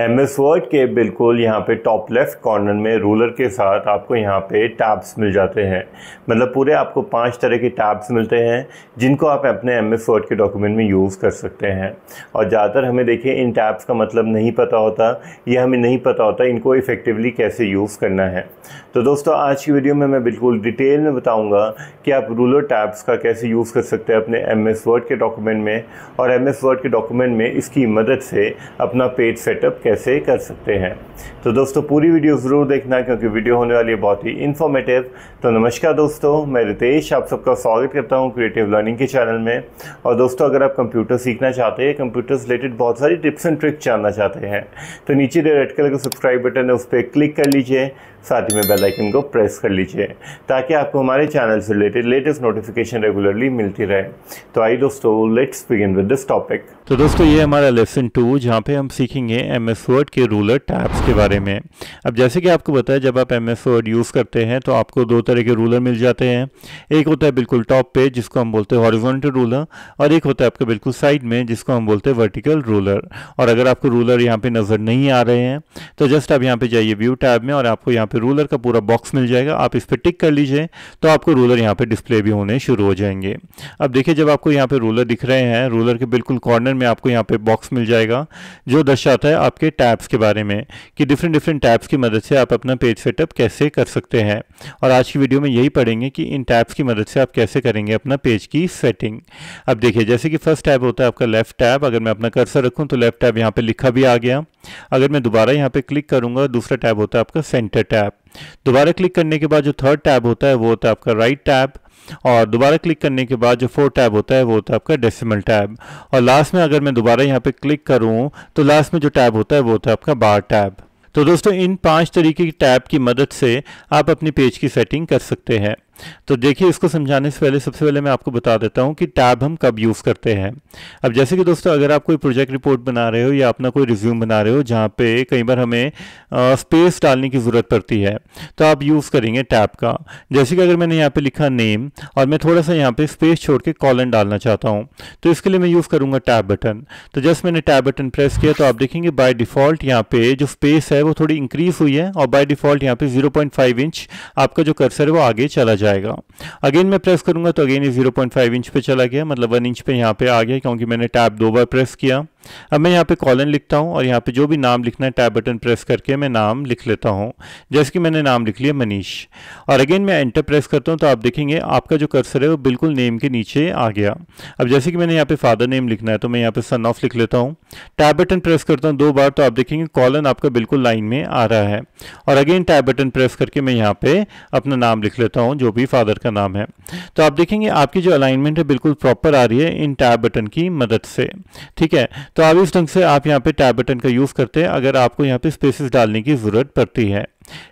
M S Word के बिल्कुल यहाँ पे टॉप लेफ्ट कॉर्नर में रूलर के साथ आपको यहाँ पे टैब्स मिल जाते हैं मतलब पूरे आपको पांच तरह के टैब्स मिलते हैं जिनको आप अपने एम एस वर्ड के डॉक्यूमेंट में यूज़ कर सकते हैं और ज़्यादातर हमें देखिए इन टैब्स का मतलब नहीं पता होता ये हमें नहीं पता होता इनको इफ़ेक्टिवली कैसे यूज़ करना है तो दोस्तों आज की वीडियो में मैं बिल्कुल डिटेल में बताऊँगा कि आप रूलर टैब्स का कैसे यूज़ कर सकते हैं अपने एम एस वर्ड के डॉक्यूमेंट में और एम एस वर्ड के डॉक्यूमेंट में इसकी मदद से अपना पेज सेटअप कैसे कर सकते हैं तो दोस्तों पूरी वीडियो ज़रूर देखना क्योंकि वीडियो होने वाली है बहुत ही इन्फॉर्मेटिव तो नमस्कार दोस्तों मैं रितेश आप सबका स्वागत करता हूँ क्रिएटिव लर्निंग के चैनल में और दोस्तों अगर आप कंप्यूटर सीखना चाहते हैं कंप्यूटर से रिलेटेड बहुत सारी टिप्स एंड ट्रिक्स जानना चाहते हैं तो नीचे दे रेड कलर का सब्सक्राइब बटन है उस पर क्लिक कर लीजिए साथ ही में बेल आइकन को प्रेस कर लीजिए ताकि आपको हमारे चैनल से रिलेटेड लेटेस्ट नोटिफिकेशन रेगुलरली मिलती रहे तो आई दोस्तों let's begin with this topic तो दोस्तों ये हमारा लेसन टू जहाँ पे हम सीखेंगे एम एस वर्ड के रूलर टैब्स के बारे में अब जैसे कि आपको बताया जब आप एम एस वर्ड यूज़ करते हैं तो आपको दो तरह के रूलर मिल जाते हैं एक होता है बिल्कुल टॉप पे जिसको हम बोलते हैं हॉरिजॉन्टल रूलर और एक होता है आपका बिल्कुल साइड में जिसको हम बोलते हैं वर्टिकल रूलर और अगर आपको रूलर यहाँ पर नज़र नहीं आ रहे हैं तो जस्ट आप यहाँ पर जाइए व्यू टैब में और आपको यहाँ पर रूलर का पूरा बॉक्स मिल जाएगा आप इस पर टिक कर लीजिए तो आपको रूलर यहाँ पर डिस्प्ले भी होने शुरू हो जाएंगे अब देखिए जब आपको यहाँ पर रूलर दिख रहे हैं रूलर के बिल्कुल कॉर्नर सेक्शन में आपको यहाँ पे बॉक्स मिल जाएगा जो दर्शाता है आपके टैब्स के बारे में कि डिफरेंट डिफरेंट टैब्स की मदद से आप अपना पेज सेटअप कैसे कर सकते हैं और आज की वीडियो में यही पढ़ेंगे कि इन टैब्स की मदद से आप कैसे करेंगे अपना पेज की सेटिंग अब देखिए जैसे कि फर्स्ट टैब होता है आपका लेफ्ट टैब अगर मैं अपना कर्सर रखूँ तो लेफ्ट टैब यहाँ पर लिखा भी आ गया अगर मैं दोबारा यहाँ पर क्लिक करूँगा दूसरा टैब होता है आपका सेंटर टैब दोबारा क्लिक करने के बाद जो थर्ड टैब होता है वो होता है आपका राइट टैब और दोबारा क्लिक करने के बाद जो फोर टैब होता है वो होता है आपका डेसिमल टैब और लास्ट में अगर मैं दोबारा यहाँ पे क्लिक करूँ तो लास्ट में जो टैब होता है वो होता है आपका बार टैब तो दोस्तों इन पांच तरीके की टैब की मदद से आप अपने पेज की सेटिंग कर सकते हैं तो देखिए इसको समझाने से पहले सबसे पहले मैं आपको बता देता हूँ कि टैब हम कब यूज़ करते हैं अब जैसे कि दोस्तों अगर आप कोई प्रोजेक्ट रिपोर्ट बना रहे हो या अपना कोई रिज्यूम बना रहे हो जहाँ पे कई बार हमें आ, स्पेस डालने की ज़रूरत पड़ती है तो आप यूज़ करेंगे टैब का जैसे कि अगर मैंने यहाँ पर लिखा नेम और मैं थोड़ा सा यहाँ पर स्पेस छोड़ के कॉलन डालना चाहता हूँ तो इसके लिए मैं यूज़ करूँगा टैब बटन तो जस्ट मैंने टैब बटन प्रेस किया तो आप देखेंगे बाई डिफ़ॉल्ट यहाँ पे जो स्पेस है वो थोड़ी इंक्रीज़ हुई है और बाई डिफ़ॉल्ट यहाँ पे ज़ीरो इंच आपका जो कर्सर है वो आगे चला जाए जाएगा अगेन मैं प्रेस करूंगा तो अगेन ये 0.5 इंच पे चला गया मतलब 1 इंच पे यहाँ पे आ गया क्योंकि मैंने टैब दो बार प्रेस किया अब मैं यहाँ पे कॉलन लिखता हूँ और यहाँ पे जो भी नाम लिखना है टैब बटन प्रेस करके मैं नाम लिख लेता हूँ जैसे कि मैंने नाम लिख लिया मनीष और अगेन मैं एंटर प्रेस करता हूँ तो आप देखेंगे आपका जो कर्सर है वो बिल्कुल नेम के नीचे आ गया अब जैसे कि मैंने यहाँ पे फादर नेम लिखना है तो मैं यहाँ पे सन ऑफ लिख लेता हूँ टैब बटन प्रेस करता हूँ दो बार तो आप देखेंगे कॉलन आपका बिल्कुल लाइन में आ रहा है और अगेन टैब बटन प्रेस करके मैं यहाँ पे अपना नाम लिख लेता हूँ जो भी फादर का नाम है तो आप देखेंगे आपकी जो अलाइनमेंट है बिल्कुल प्रॉपर आ रही है इन टैब बटन की मदद से ठीक है तो आप इस ढंग से आप यहाँ पे टैब बटन का यूज़ करते हैं अगर आपको यहाँ पे स्पेसेस डालने की ज़रूरत पड़ती है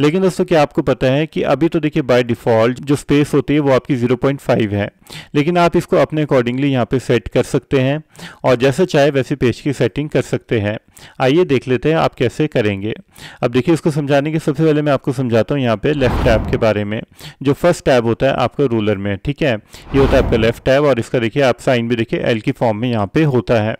लेकिन दोस्तों क्या आपको पता है कि अभी तो देखिए बाय डिफ़ॉल्ट जो स्पेस होती है वो आपकी 0.5 है लेकिन आप इसको अपने अकॉर्डिंगली यहाँ पे सेट कर सकते हैं और जैसे चाहे वैसे पेज की सेटिंग कर सकते हैं आइए देख लेते हैं आप कैसे करेंगे अब देखिए इसको समझाने के सबसे पहले मैं आपको समझाता हूँ यहाँ पर लेफ़्ट टैब के बारे में जो फर्स्ट टैब होता है आपका रूलर में ठीक है ये होता है आपका लेफ़्ट टैब और इसका देखिए आप साइन भी देखिए एल की फॉर्म में यहाँ पर होता है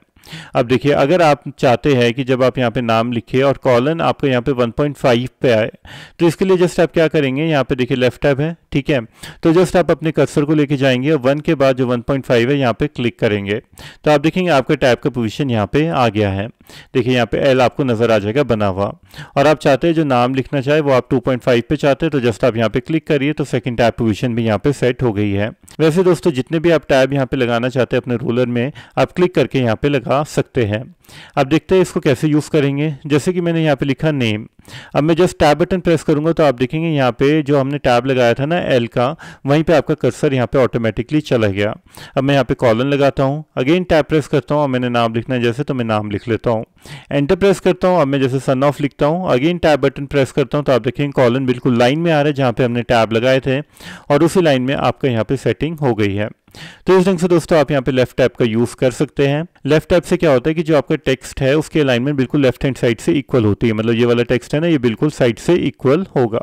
अब देखिए अगर आप चाहते हैं कि जब आप यहाँ पे नाम लिखिए और कॉलन आपको यहाँ पे 1.5 पे आए तो इसके लिए जस्ट आप क्या करेंगे यहाँ पे देखिए लेफ्ट टैब है ठीक है तो जस्ट आप अपने कर्सर को लेके जाएंगे वन के बाद जो 1.5 है यहाँ पे क्लिक करेंगे तो आप देखेंगे आपका टैब का पोजीशन यहाँ पे आ गया है देखिए यहाँ पे एल आपको नज़र आ जाएगा बना हुआ और आप चाहते हैं जो नाम लिखना चाहे वो आप 2.5 पे चाहते हैं तो जस्ट आप यहाँ पे क्लिक करिए तो सेकंड टैब पोजिशन भी यहाँ पे सेट हो गई है वैसे दोस्तों जितने भी आप टैब यहाँ पे लगाना चाहते हैं अपने रूलर में आप क्लिक करके यहाँ पे लगा सकते हैं अब देखते हैं इसको कैसे यूज़ करेंगे जैसे कि मैंने यहाँ पे लिखा नेम अब मैं जस्ट टैब बटन प्रेस करूंगा तो आप देखेंगे यहाँ पे जो हमने टैब लगाया था ना एल का वहीं पे आपका कर्सर यहाँ पे ऑटोमेटिकली चला गया अब मैं यहाँ पे कॉलन लगाता हूँ अगेन टैप प्रेस करता हूँ और मैंने नाम लिखना है जैसे तो मैं नाम लिख लेता हूँ एंटर प्रेस करता हूँ अब मैं जैसे सन ऑफ लिखता हूँ अगेन टैब बटन प्रेस करता हूँ तो आप देखेंगे कॉलन बिल्कुल लाइन में आ रहा है जहाँ पर हमने टैब लगाए थे और उसी लाइन में आपका यहाँ पे सेटिंग हो गई है तो इस ढंग से दोस्तों आप यहाँ पे लेफ्ट टैप का यूज कर सकते हैं लेफ्ट टैप से क्या होता है कि जो आपका टेक्स्ट है उसके अलाइनमेंट बिल्कुल लेफ्ट हैंड साइड से इक्वल होती है मतलब ये वाला टेक्स्ट है ना ये बिल्कुल साइड से इक्वल होगा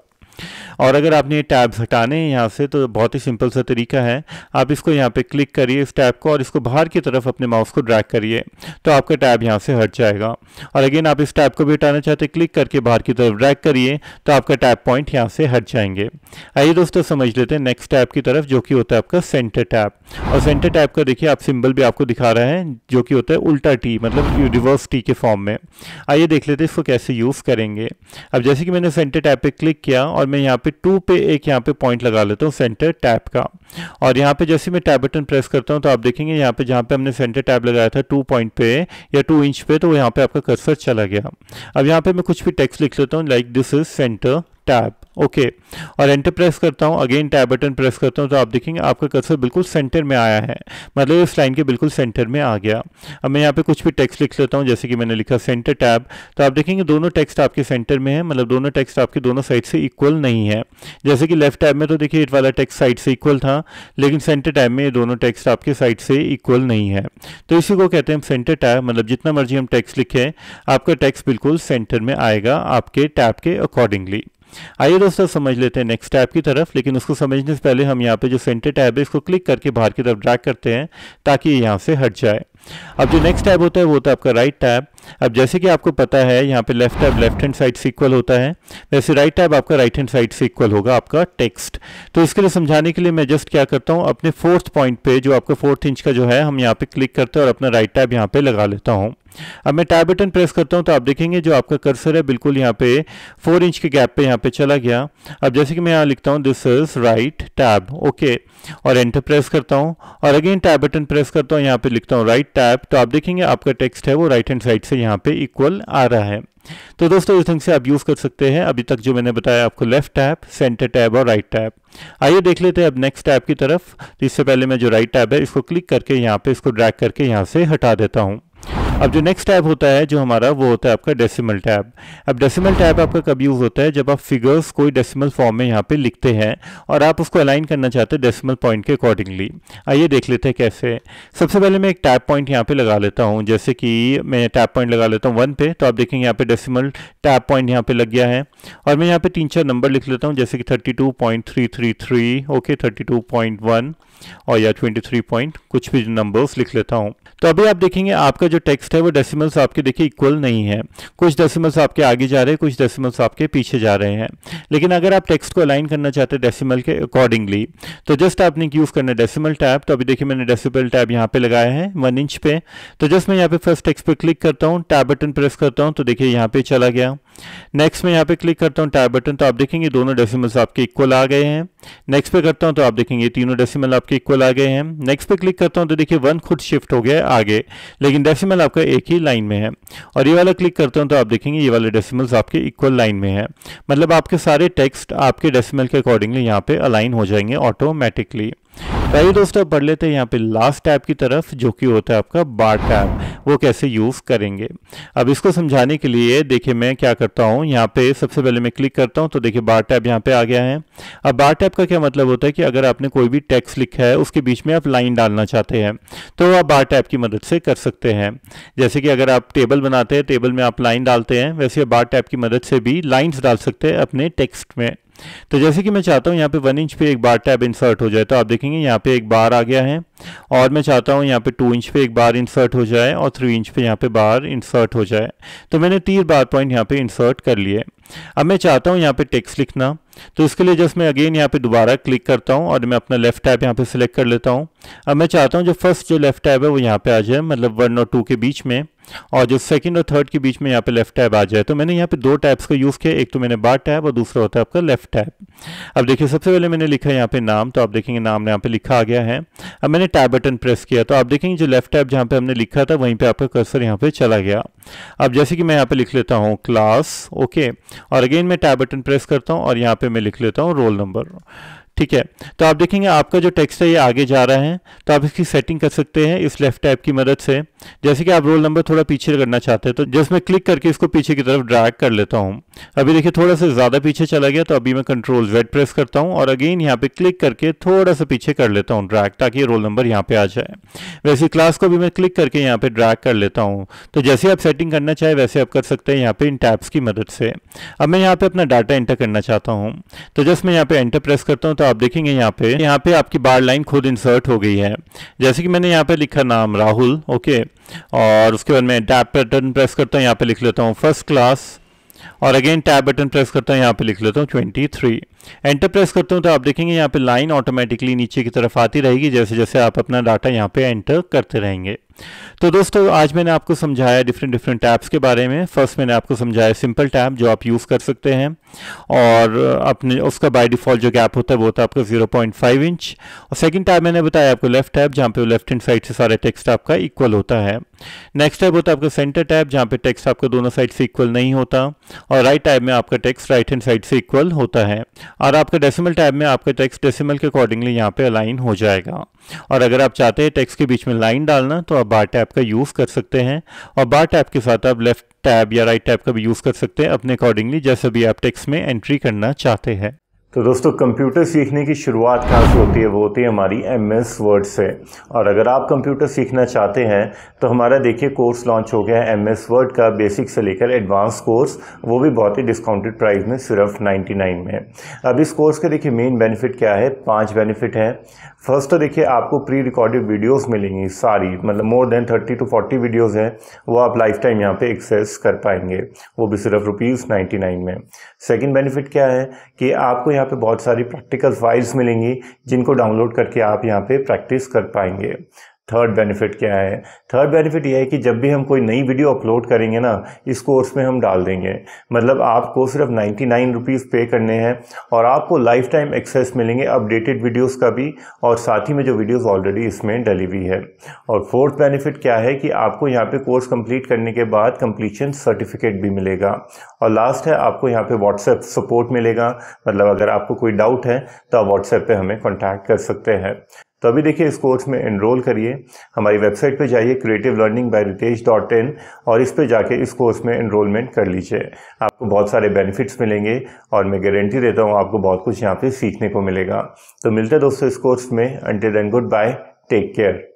और अगर आपने ये टैब्स हटाने हैं यहाँ से तो बहुत ही सिंपल सा तरीका है आप इसको यहाँ पे क्लिक करिए इस टैब को और इसको बाहर की तरफ अपने माउस को ड्रैग करिए तो आपका टैब यहाँ से हट जाएगा और अगेन आप इस टैब को भी हटाना चाहते क्लिक करके बाहर की तरफ ड्रैग करिए तो आपका टैब पॉइंट यहाँ से हट जाएंगे आइए दोस्तों समझ लेते हैं नेक्स्ट टैब की तरफ जो कि होता है आपका सेंटर टैब और सेंटर टैब का देखिए आप सिंबल भी आपको दिखा रहे हैं जो कि होता है उल्टा टी मतलब रिवर्स टी के फॉर्म में आइए देख लेते हैं इसको कैसे यूज़ करेंगे अब जैसे कि मैंने सेंटर टैब पर क्लिक किया और और मैं यहाँ पे टू पे एक यहाँ पे पॉइंट लगा लेता हूँ सेंटर टैप का और यहाँ पे जैसे मैं टैप बटन प्रेस करता हूँ तो आप देखेंगे यहाँ पे जहाँ पे हमने सेंटर टैप लगाया था टू पॉइंट पे या टू इंच पे तो यहाँ पे आपका कर्सर चला गया अब यहाँ पे मैं कुछ भी टेक्स्ट लिख लेता हूँ like this is centre tab okay और एंटर प्रेस करता हूँ अगेन टैब बटन प्रेस करता हूँ तो आप देखेंगे आपका कर्सर बिल्कुल सेंटर में आया है मतलब इस लाइन के बिल्कुल सेंटर में आ गया अब मैं यहाँ पे कुछ भी टेक्स्ट लिख लेता हूँ जैसे कि मैंने लिखा सेंटर टैब तो आप देखेंगे दोनों टेक्स्ट आपके सेंटर में है मतलब दोनों टेक्स्ट आपके दोनों साइड से इक्वल नहीं है जैसे कि लेफ्ट टैब में तो देखिए इट वाला टेक्स्ट साइड से इक्वल था लेकिन सेंटर टैब में ये दोनों टेक्स्ट आपके साइड से इक्वल नहीं है तो इसी को कहते हैं सेंटर टैब मतलब जितना मर्जी हम टेक्स्ट लिखें आपका टेक्स्ट बिल्कुल सेंटर में आएगा आपके टैब के अकॉर्डिंगली आइए दोस्तों समझ लेते हैं नेक्स्ट टैब की तरफ लेकिन उसको समझने से पहले हम यहाँ पे जो सेंटर टैब है इसको क्लिक करके बाहर की तरफ ड्रैग करते हैं ताकि यहाँ से हट जाए अब जो नेक्स्ट टैब होता है वो होता है आपका राइट टैब अब जैसे कि आपको पता है यहाँ पे left tab left hand side से इक्वल होता है वैसे राइट टैब आपका राइट हैंड साइड से इक्वल होगा आपका टेक्स्ट तो इसके लिए समझाने के लिए मैं जस्ट क्या करता हूँ अपने फोर्थ पॉइंट पे जो आपका फोर्थ इंच का जो है हम यहाँ पे क्लिक करते हैं और अपना राइट टैब यहाँ पे लगा लेता हूँ अब मैं टैब बटन प्रेस करता हूँ तो आप देखेंगे जो आपका कर्सर है बिल्कुल यहाँ पे फोर इंच के गैप पे यहाँ पे चला गया अब जैसे कि मैं यहाँ लिखता हूँ this is right tab okay और एंटर प्रेस करता हूँ और अगेन टैब बटन प्रेस करता हूँ यहाँ पे लिखता हूँ राइट टैब तो आप देखेंगे आपका टेक्स्ट है वो राइट हैंड साइड से से यहाँ पे इक्वल आ रहा है तो दोस्तों इस ढंग से आप यूज़ कर सकते हैं अभी तक जो मैंने बताया आपको लेफ्ट टैब सेंटर टैब और राइट टैब आइए देख लेते हैं अब नेक्स्ट टैब की तरफ इससे पहले मैं जो राइट टैब है इसको क्लिक करके यहाँ पे इसको ड्रैग करके यहाँ से हटा देता हूँ अब जो नेक्स्ट टैब होता है जो हमारा वो होता है आपका डेसिमल टैब अब डेसिमल टैब आपका कब यूज़ होता है जब आप फिगर्स कोई डेसिमल फॉर्म में यहाँ पे लिखते हैं और आप उसको अलाइन करना चाहते हैं डेसिमल पॉइंट के अकॉर्डिंगली आइए देख लेते हैं कैसे सबसे पहले मैं एक टैप पॉइंट यहाँ पे लगा लेता हूँ जैसे कि मैं टैप पॉइंट लगा लेता हूँ वन पे तो आप देखेंगे यहाँ पे डेसिमल टैप पॉइंट यहाँ पे लग गया है और मैं यहाँ पे तीन चार नंबर लिख लेता हूँ जैसे कि thirty two point three three three okay thirty two point one और या ट्वेंटी थ्री पॉइंट कुछ भी नंबर्स लिख लेता हूँ तो अभी आप देखेंगे आपका जो टेक्स्ट है वो डेसिमल्स आपके देखिए इक्वल नहीं है कुछ डेसिमल्स आपके आगे जा रहे हैं कुछ डेसिमल्स आपके पीछे जा रहे हैं लेकिन अगर आप टेक्स्ट को अलाइन करना चाहते हैं डेसिमल के अकॉर्डिंगली तो जस्ट आपने यूज़ करना है डेसिमल टैब तो अभी देखिए मैंने डेसिमल टैब यहाँ पे लगाया है वन इंच पे तो जस्ट मैं यहाँ पे फर्स्ट टेक्स्ट पे क्लिक करता हूँ टैब बटन प्रेस करता हूँ तो देखिए यहाँ पे चला गया नेक्स्ट मैं यहाँ पे क्लिक करता हूँ टैब बटन तो आप देखेंगे दोनों डेसिमल्स आपके इक्वल आ गए हैं नेक्स्ट पे करता हूँ तो आप देखेंगे तीनों डेसिमल आपके इक्वल आ गए हैं नेक्स्ट पे क्लिक करता हूँ तो देखिए वन खुद शिफ्ट हो गया आगे लेकिन डेसिमल आपका एक ही लाइन में है और ये वाला क्लिक करता हूँ तो आप देखेंगे ये वाले डेसिमल्स आपके इक्वल लाइन में है मतलब आपके सारे टेक्स्ट आपके डेसिमल के अकॉर्डिंगली यहाँ पे अलाइन हो जाएंगे ऑटोमेटिकली पहले दोस्तों पढ़ लेते हैं यहाँ पे लास्ट टैब की तरफ जो कि होता है आपका बार टैब वो कैसे यूज़ करेंगे अब इसको समझाने के लिए देखिए मैं क्या करता हूँ यहाँ पे सबसे पहले मैं क्लिक करता हूँ तो देखिए बार टैब यहाँ पे आ गया है अब बार टैब का क्या मतलब होता है कि अगर आपने कोई भी टैक्स लिखा है उसके बीच में आप लाइन डालना चाहते हैं तो आप बार टैब की मदद से कर सकते हैं जैसे कि अगर आप टेबल बनाते हैं टेबल में आप लाइन डालते हैं वैसे बार टैब की मदद से भी लाइन्स डाल सकते हैं अपने टेक्स्ट में तो जैसे कि मैं चाहता हूँ यहाँ पे वन इंच पे एक बार टैब इंसर्ट हो जाए तो आप देखेंगे यहाँ पे एक बार आ गया है और मैं चाहता हूँ यहाँ पे टू इंच पे एक बार इंसर्ट हो जाए और थ्री इंच पे यहाँ पे बार इंसर्ट हो जाए तो मैंने तीन बार पॉइंट यहाँ पे इंसर्ट कर लिए अब मैं चाहता हूँ यहाँ पे टेक्स्ट लिखना तो इसके लिए जस्ट मैं अगेन यहाँ पे दोबारा क्लिक करता हूँ और मैं अपना लेफ्ट टैब यहाँ पे सिलेक्ट कर लेता हूँ अब मैं चाहता हूँ जो फर्स्ट जो लेफ्ट टैब है वो यहाँ पे आ जाए मतलब वन और टू के बीच में और जो सेकंड और थर्ड के बीच में यहाँ पे लेफ्ट टैब आ जाए तो मैंने यहाँ पे दो टैब्स का यूज़ किया एक तो मैंने बार टैब और दूसरा होता है आपका लेफ्ट टैब अब देखिए सबसे पहले मैंने लिखा है यहाँ पे नाम तो आप देखेंगे नाम यहाँ पे लिखा आ गया है अब मैंने टैब बटन प्रेस किया तो आप देखेंगे जो लेफ्ट टैब जहाँ पे हमने लिखा था वहीं पे आपका कर्सर यहाँ पे चला गया अब जैसे कि मैं यहाँ पे लिख लेता हूँ क्लास ओके और अगेन मैं टैब बटन प्रेस करता हूँ और यहाँ पे मैं लिख लेता हूँ रोल नंबर ठीक है तो आप देखेंगे आपका जो टेक्स्ट है ये आगे जा रहा है तो आप इसकी सेटिंग कर सकते हैं इस लेफ्ट टैब की मदद से जैसे कि आप रोल नंबर थोड़ा पीछे करना चाहते हैं तो जस्ट मैं क्लिक करके इसको पीछे की तरफ ड्रैग कर लेता हूँ अभी देखिए थोड़ा सा ज़्यादा पीछे चला गया तो अभी मैं कंट्रोल वेड प्रेस करता हूँ और अगेन यहाँ पे क्लिक करके थोड़ा सा पीछे कर लेता हूँ ड्रैग ताकि रोल नंबर यहाँ पर आ जाए वैसे क्लास को भी मैं क्लिक करके यहाँ पर ड्रैग कर लेता हूँ तो जैसे आप सेटिंग करना चाहें वैसे आप कर सकते हैं यहाँ पर इन टैप्स की मदद से अब मैं यहाँ पर अपना डाटा एंटर करना चाहता हूँ तो जस्ट मैं यहाँ पर एंटर प्रेस करता हूँ तो आप देखेंगे यहाँ पर यहाँ पर आपकी बार लाइन खुद इंसर्ट हो गई है जैसे कि मैंने यहाँ पर लिखा नाम राहुल ओके और उसके बाद मैं टैब बटन प्रेस करता हूँ यहाँ पे लिख लेता हूँ फर्स्ट क्लास और अगेन टैब बटन प्रेस करता हूँ यहाँ पे लिख लेता हूँ 23 एंटर प्रेस करता हूँ तो आप देखेंगे यहाँ पे लाइन ऑटोमेटिकली नीचे की तरफ आती रहेगी जैसे जैसे आप अपना डाटा यहाँ पे एंटर करते रहेंगे तो दोस्तों आज मैंने आपको समझाया डिफरेंट डिफरेंट टैब्स के बारे में फर्स्ट मैंने आपको समझाया सिंपल टैब जो आप यूज़ कर सकते हैं और अपने उसका बाय डिफ़ॉल्ट जो गैप होता है वो होता है आपका जीरो पॉइंट फाइव इंच और सेकंड टैब मैंने बताया आपको लेफ्ट टैब जहाँ पे लेफ्ट हैंड साइड से सारे टेक्स्ट आपका इक्वल होता है नेक्स्ट टैब होता है आपका सेंटर टैब जहाँ पे टेक्स्ट आपका दोनों साइड से इक्वल नहीं होता और राइट right टैब में आपका टेक्स्ट राइट हैंड साइड से इक्वल होता है और आपका डेसिमल टैब में आपका टेक्स्ट डेसिमल के अकॉर्डिंगली यहाँ पे अलाइन हो जाएगा और अगर आप चाहते हैं टेक्स्ट के बीच में लाइन डालना तो और बार टैब का यूज़ कर सकते हैं और बार टैब के साथ आप लेफ्ट टैब या राइट टैब का भी यूज़ कर सकते हैं अपने अकॉर्डिंगली जैसे भी आप टेक्स्ट में एंट्री करना चाहते हैं तो दोस्तों कंप्यूटर सीखने की शुरुआत कहाँ से होती है वो होती है हमारी एम एस वर्ड से और अगर आप कंप्यूटर सीखना चाहते हैं तो हमारा देखिए कोर्स लॉन्च हो गया है एम एस वर्ड का बेसिक से लेकर एडवांस कोर्स वो भी बहुत ही डिस्काउंटेड प्राइस में सिर्फ 99 में अब इस कोर्स के देखिए मेन बेनिफिट क्या है पाँच बेनिफिट हैं फर्स्ट तो देखिए आपको प्री रिकॉर्डेड वीडियोज़ मिलेंगी सारी मतलब more than thirty two forty videos हैं वो आप लाइफ टाइम यहाँ पर एक्सेस कर पाएंगे वो भी सिर्फ रुपीज़ नाइन्टी में सेकेंड बेनिफिट क्या है कि आपको यहाँ यहाँ पे बहुत सारी प्रैक्टिकल फाइल्स मिलेंगी जिनको डाउनलोड करके आप यहाँ पे प्रैक्टिस कर पाएंगे थर्ड बेनिफिट क्या है थर्ड बेनिफिट यह है कि जब भी हम कोई नई वीडियो अपलोड करेंगे ना इस कोर्स में हम डाल देंगे मतलब आपको सिर्फ नाइन्टी नाइन रुपीज़ पे करने हैं और आपको लाइफ टाइम एक्सेस मिलेंगे अपडेटेड वीडियोस का भी और साथ ही में जो वीडियोस ऑलरेडी इसमें डली हुई है और फोर्थ बेनिफिट क्या है कि आपको यहाँ पर कोर्स कम्प्लीट करने के बाद कम्प्लीशन सर्टिफिकेट भी मिलेगा और लास्ट है आपको यहाँ पर व्हाट्सएप सपोर्ट मिलेगा मतलब अगर आपको कोई डाउट है तो आप व्हाट्सएप पर हमें कॉन्टैक्ट कर सकते हैं तो अभी देखिए इस कोर्स में इनरोल करिए हमारी वेबसाइट पे जाइए creative learning by Ritesh dot in और इस पे जाके इस कोर्स में इनरोलमेंट कर लीजिए आपको बहुत सारे बेनिफिट्स मिलेंगे और मैं गारंटी देता हूँ आपको बहुत कुछ यहाँ पे सीखने को मिलेगा तो मिलते दोस्तों इस कोर्स में until then goodbye take care